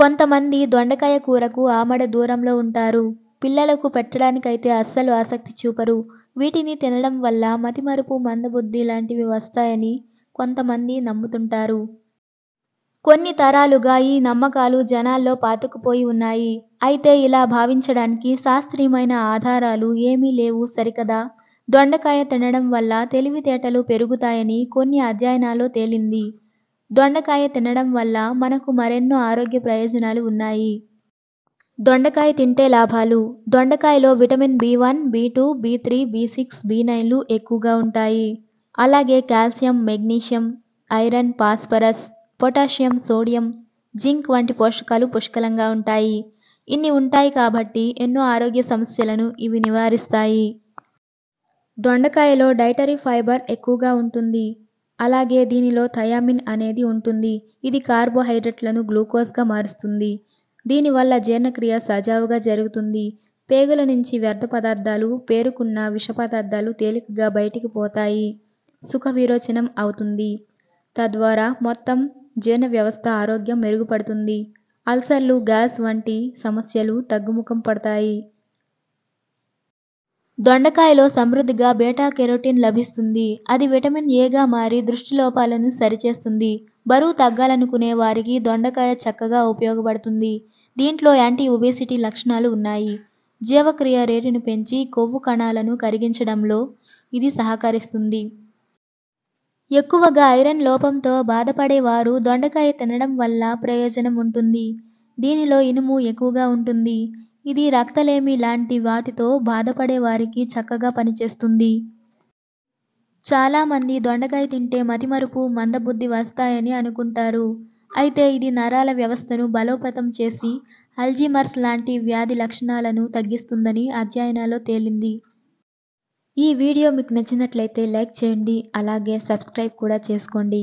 కొంతమంది దొండకాయ కూరకు ఆమడ దూరంలో ఉంటారు పిల్లలకు పెట్టడానికైతే అస్సలు ఆసక్తి చూపరు వీటిని తినడం వల్ల మతిమరుపు మందబుద్ధి లాంటివి వస్తాయని కొంతమంది నమ్ముతుంటారు కొన్ని తరాలుగా ఈ నమ్మకాలు జనాల్లో పాతుకుపోయి ఉన్నాయి అయితే ఇలా భావించడానికి శాస్త్రీయమైన ఆధారాలు ఏమీ లేవు సరికదా దొండకాయ తినడం వల్ల తెలివితేటలు పెరుగుతాయని కొన్ని అధ్యయనాల్లో తేలింది దొండకాయ తినడం వల్ల మనకు మరెన్నో ఆరోగ్య ప్రయోజనాలు ఉన్నాయి దొండకాయ తింటే లాభాలు దొండకాయలో vitamin B one B two B three B six B నైన్లు ఎక్కువగా ఉంటాయి అలాగే calcium magnesium iron phosphorus potassium sodium zinc వంటి పోషకాలు పుష్కలంగా ఉంటాయి ఇన్ని ఉంటాయి కాబట్టి ఎన్నో ఆరోగ్య సమస్యలను ఇవి నివారిస్తాయి దొండకాయలో డైటరీ ఫైబర్ ఎక్కువగా ఉంటుంది అలాగే దీనిలో థయామిన్ అనేది ఉంటుంది ఇది కార్బోహైడ్రేట్లను గ్లూకోజ్గా మారుస్తుంది దీనివల్ల జీర్ణక్రియ సజావుగా జరుగుతుంది పేగుల నుంచి వ్యర్థ పదార్థాలు పేరుకున్న విష పదార్థాలు తేలికగా బయటికి పోతాయి సుఖ విరోచనం అవుతుంది తద్వారా మొత్తం జీర్ణ వ్యవస్థ ఆరోగ్యం మెరుగుపడుతుంది అల్సర్లు గ్యాస్ వంటి సమస్యలు తగ్గుముఖం పడతాయి దొండకాయలో సమృద్ధిగా బీటా కెరోటిన్ లభిస్తుంది, అది విటమిన్ ఏగా గా మారి దృష్టి లోపాలను సరిచేస్తుంది. బరువు తగ్గాలనుకునే వారికి దొండకాయ చక్కగా ఉపయోగపడుతుంది. దీంట్లో యాంటీ ఒబేసిటీ లక్షణాలు ఉన్నాయి. జీవక్రియ రేటును పెంచి కొవ్వు కణాలను కరిగించడంలో ఇది సహకరిస్తుంది. ఎక్కువగా ఐరన్ లోపంతో బాధపడే వారు దొండకాయ తినడం వల్ల ప్రయోజనం ఉంటుంది. దీనిలో ఇనుము ఎక్కువగా ఉంటుంది. ఇది రక్తలేమి లాంటి వాటితో బాధపడే వారికి చక్కగా పనిచేస్తుంది చాలామంది దొండకాయ తింటే మతిమరుపు మందబుద్ధి వస్తాయని అనుకుంటారు అయితే ఇది నరాల వ్యవస్థను బలోపేతం చేసి అల్జీమర్స్ లాంటి వ్యాధి లక్షణాలను తగ్గిస్తుందని అధ్యయనాల్లో తేలింది ఈ వీడియో మీకు నచ్చినట్లయితే లైక్ చేయండి అలాగే సబ్స్క్రైబ్ కూడా చేసుకోండి